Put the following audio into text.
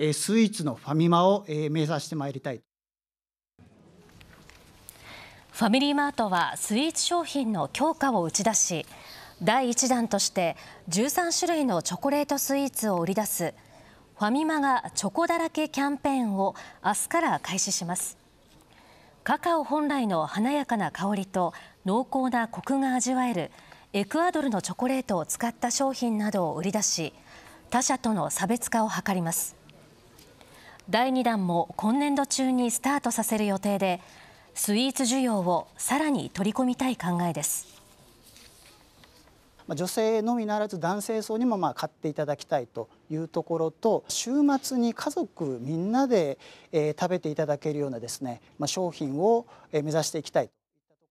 えスイーツのファミマを、え目指してまいりたいファミリーマートはスイーツ商品の強化を打ち出し第1弾として13種類のチョコレートスイーツを売り出すファミマがチョコだらけキャンペーンを明日から開始しますカカオ本来の華やかな香りと濃厚なコクが味わえるエクアドルのチョコレートを使った商品などを売り出し他社との差別化を図ります第2弾も今年度中にスタートさせる予定でスイーツ需要をさらに取り込みたい考えです。女性のみならず男性層にもまあ買っていただきたいというところと週末に家族みんなで、え食べていただけるようなですね、ま商品を目指していきたい。